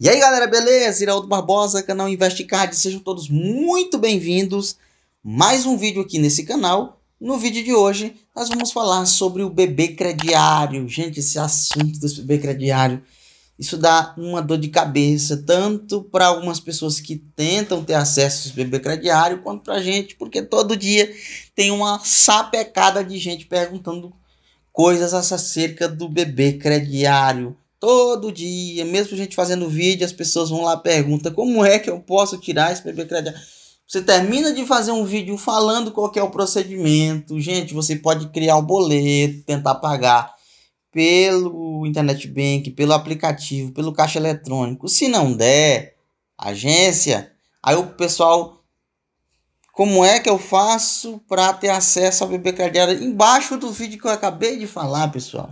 E aí galera, beleza? Iraldo Barbosa, canal Investicard, sejam todos muito bem-vindos. Mais um vídeo aqui nesse canal. No vídeo de hoje, nós vamos falar sobre o bebê crediário. Gente, esse assunto do bebê crediário, isso dá uma dor de cabeça, tanto para algumas pessoas que tentam ter acesso ao bebê crediário, quanto para a gente, porque todo dia tem uma sapecada de gente perguntando coisas acerca do bebê crediário Todo dia, mesmo a gente fazendo vídeo, as pessoas vão lá pergunta, como é que eu posso tirar esse bebê credencial. Você termina de fazer um vídeo falando qual é o procedimento. Gente, você pode criar o boleto, tentar pagar pelo internet bank, pelo aplicativo, pelo caixa eletrônico. Se não der, agência, aí o pessoal como é que eu faço para ter acesso ao bebê cardiário? Embaixo do vídeo que eu acabei de falar, pessoal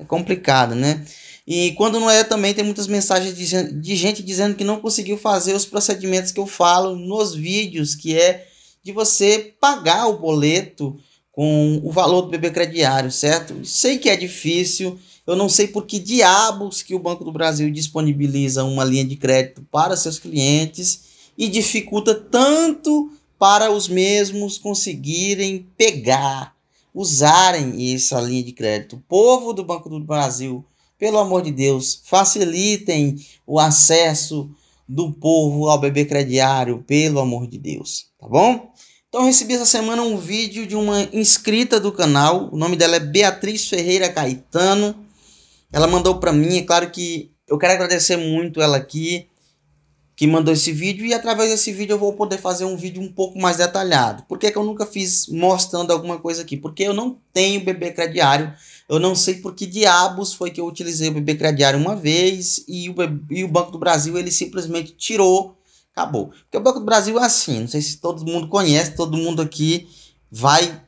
é complicado, né? E quando não é, também tem muitas mensagens de, gente dizendo que não conseguiu fazer os procedimentos que eu falo nos vídeos, que é de você pagar o boleto com o valor do bebê crediário, certo? Sei que é difícil, eu não sei por que diabos que o Banco do Brasil disponibiliza uma linha de crédito para seus clientes e dificulta tanto para os mesmos conseguirem pegar usarem essa linha de crédito. O povo do Banco do Brasil, pelo amor de Deus, facilitem o acesso do povo ao bebê crediário, pelo amor de Deus, tá bom? Então recebi essa semana um vídeo de uma inscrita do canal, o nome dela é Beatriz Ferreira Caetano. Ela mandou para mim, é claro que eu quero agradecer muito ela aqui que mandou esse vídeo e através desse vídeo eu vou poder fazer um vídeo um pouco mais detalhado. Por que, que eu nunca fiz mostrando alguma coisa aqui? Porque eu não tenho bebê crediário, eu não sei por que diabos foi que eu utilizei o bebê crediário uma vez e o, e o Banco do Brasil ele simplesmente tirou, acabou. Porque o Banco do Brasil é assim, não sei se todo mundo conhece, todo mundo aqui vai,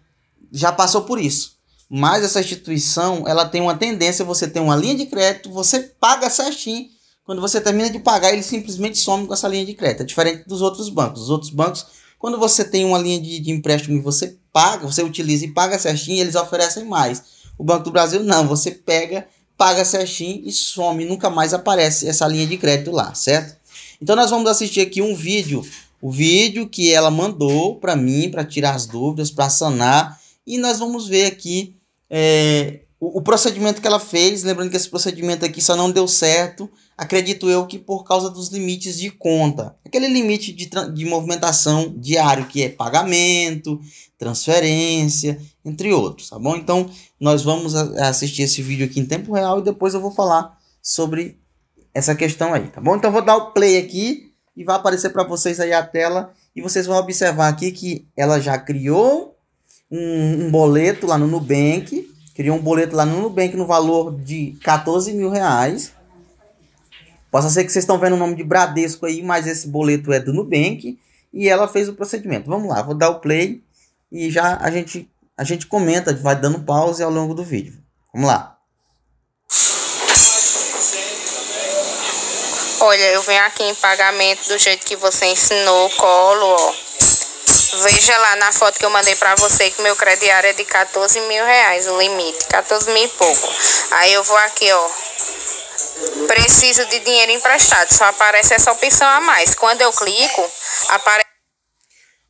já passou por isso. Mas essa instituição, ela tem uma tendência, você tem uma linha de crédito, você paga certinho, quando você termina de pagar, ele simplesmente some com essa linha de crédito. É diferente dos outros bancos. Os outros bancos, quando você tem uma linha de, de empréstimo e você paga, você utiliza e paga certinho, eles oferecem mais. O Banco do Brasil, não. Você pega, paga certinho e some. Nunca mais aparece essa linha de crédito lá, certo? Então, nós vamos assistir aqui um vídeo. O vídeo que ela mandou para mim, para tirar as dúvidas, para sanar. E nós vamos ver aqui é, o, o procedimento que ela fez. Lembrando que esse procedimento aqui só não deu certo acredito eu que por causa dos limites de conta. Aquele limite de, de movimentação diário, que é pagamento, transferência, entre outros, tá bom? Então, nós vamos assistir esse vídeo aqui em tempo real e depois eu vou falar sobre essa questão aí, tá bom? Então, vou dar o play aqui e vai aparecer para vocês aí a tela e vocês vão observar aqui que ela já criou um, um boleto lá no Nubank, criou um boleto lá no Nubank no valor de 14 mil reais, Possa ser que vocês estão vendo o nome de Bradesco aí, mas esse boleto é do Nubank e ela fez o procedimento. Vamos lá, vou dar o play e já a gente, a gente comenta, vai dando pause ao longo do vídeo. Vamos lá. Olha, eu venho aqui em pagamento do jeito que você ensinou, colo, ó. Veja lá na foto que eu mandei pra você que meu crediário é de 14 mil reais, o limite, 14 mil e pouco. Aí eu vou aqui, ó, preciso de dinheiro emprestado. Só aparece essa opção a mais. Quando eu clico, aparece.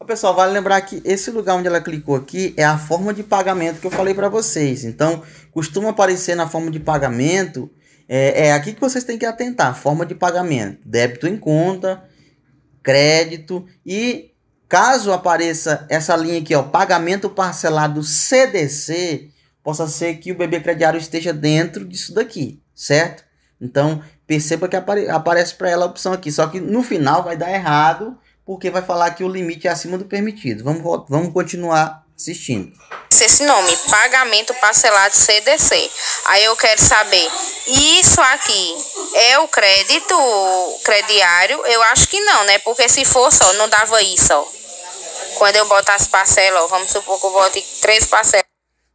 Pessoal, vale lembrar que esse lugar onde ela clicou aqui é a forma de pagamento que eu falei para vocês. Então, costuma aparecer na forma de pagamento. É, é aqui que vocês têm que atentar: forma de pagamento, débito em conta, crédito e caso apareça essa linha aqui, ó, pagamento parcelado CDC, possa ser que o bebê crediário esteja dentro disso daqui, certo? Então, perceba que apare aparece para ela a opção aqui. Só que no final vai dar errado, porque vai falar que o limite é acima do permitido. Vamos, vamos continuar assistindo. Esse nome, pagamento parcelado CDC. Aí eu quero saber, isso aqui é o crédito crediário? Eu acho que não, né? Porque se fosse, não dava isso, ó. Quando eu botasse parcela, ó, vamos supor que eu bote três parcelas.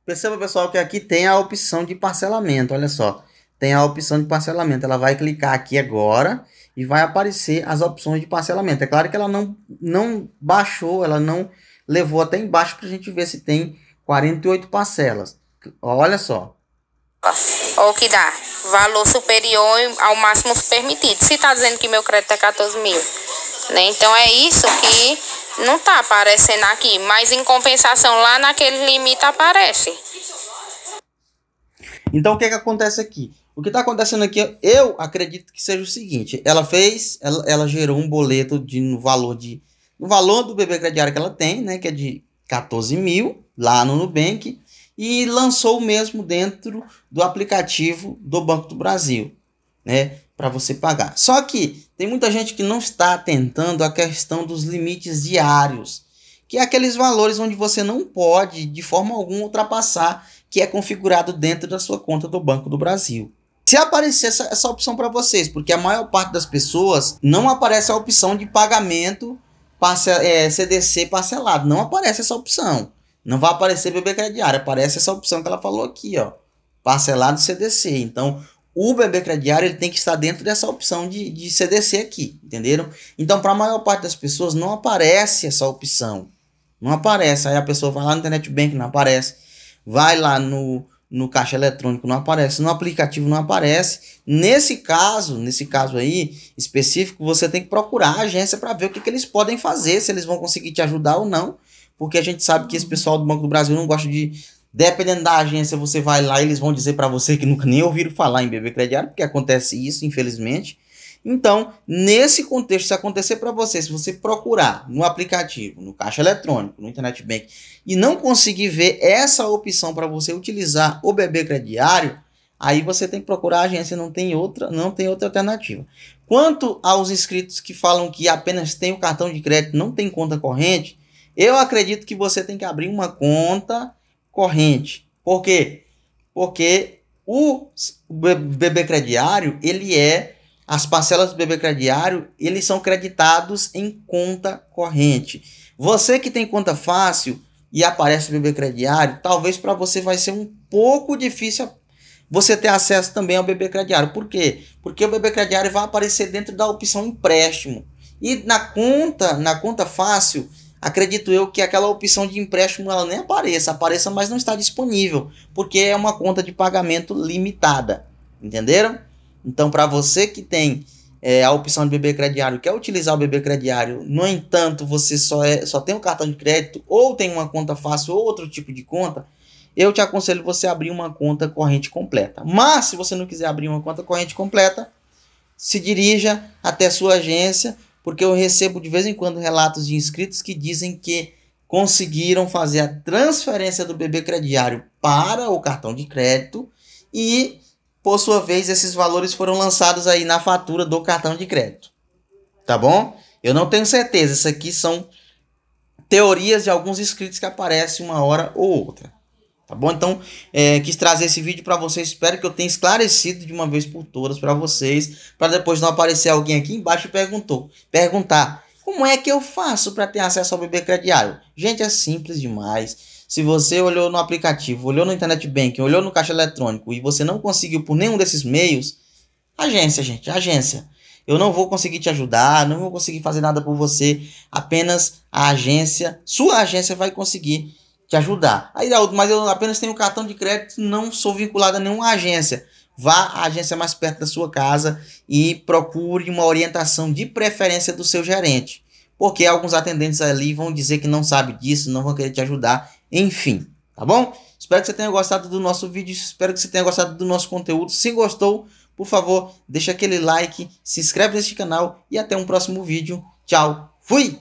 Perceba, pessoal, que aqui tem a opção de parcelamento, olha só tem a opção de parcelamento. Ela vai clicar aqui agora e vai aparecer as opções de parcelamento. É claro que ela não, não baixou, ela não levou até embaixo para a gente ver se tem 48 parcelas. Olha só. o que dá valor superior ao máximo permitido. Se está dizendo que meu crédito é 14 mil. Né? Então é isso que não está aparecendo aqui. Mas em compensação, lá naquele limite aparece. Então o que, é que acontece aqui? O que está acontecendo aqui, eu acredito que seja o seguinte: ela fez, ela, ela gerou um boleto de no valor de. No valor do bebê crediário que ela tem, né? Que é de 14 mil lá no Nubank, e lançou o mesmo dentro do aplicativo do Banco do Brasil, né? Para você pagar. Só que tem muita gente que não está atentando à questão dos limites diários, que é aqueles valores onde você não pode, de forma alguma, ultrapassar, que é configurado dentro da sua conta do Banco do Brasil se aparecer essa, essa opção para vocês, porque a maior parte das pessoas não aparece a opção de pagamento parce, é, CDC parcelado, não aparece essa opção. Não vai aparecer BB crediário, aparece essa opção que ela falou aqui, ó, parcelado CDC. Então, o BB crediário ele tem que estar dentro dessa opção de, de CDC aqui, entenderam? Então, para a maior parte das pessoas não aparece essa opção. Não aparece. Aí a pessoa vai lá no internet bank, não aparece. Vai lá no no caixa eletrônico não aparece, no aplicativo não aparece. Nesse caso, nesse caso aí específico, você tem que procurar a agência para ver o que, que eles podem fazer, se eles vão conseguir te ajudar ou não, porque a gente sabe que esse uhum. pessoal do Banco do Brasil não gosta de dependendo da agência, você vai lá e eles vão dizer para você que nunca nem ouviram falar em bebê crediário, porque acontece isso, infelizmente. Então, nesse contexto, se acontecer para você, se você procurar no aplicativo, no caixa eletrônico, no internet bank e não conseguir ver essa opção para você utilizar o bebê crediário, aí você tem que procurar a agência, não tem outra, não tem outra alternativa. Quanto aos inscritos que falam que apenas tem o cartão de crédito, não tem conta corrente, eu acredito que você tem que abrir uma conta corrente. Por quê? Porque o bebê crediário, ele é as parcelas do BB crediário, eles são creditados em conta corrente. Você que tem conta fácil e aparece o BB crediário, talvez para você vai ser um pouco difícil você ter acesso também ao BB crediário. Por quê? Porque o BB crediário vai aparecer dentro da opção empréstimo. E na conta, na conta fácil, acredito eu que aquela opção de empréstimo ela nem apareça, apareça, mas não está disponível, porque é uma conta de pagamento limitada. Entenderam? Então, para você que tem é, a opção de BB crediário, quer utilizar o BB crediário, no entanto, você só, é, só tem um cartão de crédito ou tem uma conta fácil ou outro tipo de conta, eu te aconselho você abrir uma conta corrente completa. Mas, se você não quiser abrir uma conta corrente completa, se dirija até a sua agência, porque eu recebo de vez em quando relatos de inscritos que dizem que conseguiram fazer a transferência do BB crediário para o cartão de crédito e por sua vez, esses valores foram lançados aí na fatura do cartão de crédito. Tá bom? Eu não tenho certeza, isso aqui são teorias de alguns inscritos que aparecem uma hora ou outra. Tá bom? Então, é, quis trazer esse vídeo para vocês. Espero que eu tenha esclarecido de uma vez por todas para vocês. Para depois não aparecer alguém aqui embaixo e perguntou, perguntar: como é que eu faço para ter acesso ao bebê crediário? Gente, é simples demais. Se você olhou no aplicativo, olhou no internet banking, olhou no caixa eletrônico e você não conseguiu por nenhum desses meios, agência, gente, agência. Eu não vou conseguir te ajudar, não vou conseguir fazer nada por você. Apenas a agência, sua agência vai conseguir te ajudar. Aí, mas eu apenas tenho cartão de crédito, não sou vinculado a nenhuma agência. Vá à agência mais perto da sua casa e procure uma orientação de preferência do seu gerente. Porque alguns atendentes ali vão dizer que não sabe disso, não vão querer te ajudar enfim, tá bom? Espero que você tenha gostado do nosso vídeo, espero que você tenha gostado do nosso conteúdo. Se gostou, por favor, deixa aquele like, se inscreve nesse canal e até um próximo vídeo. Tchau, fui!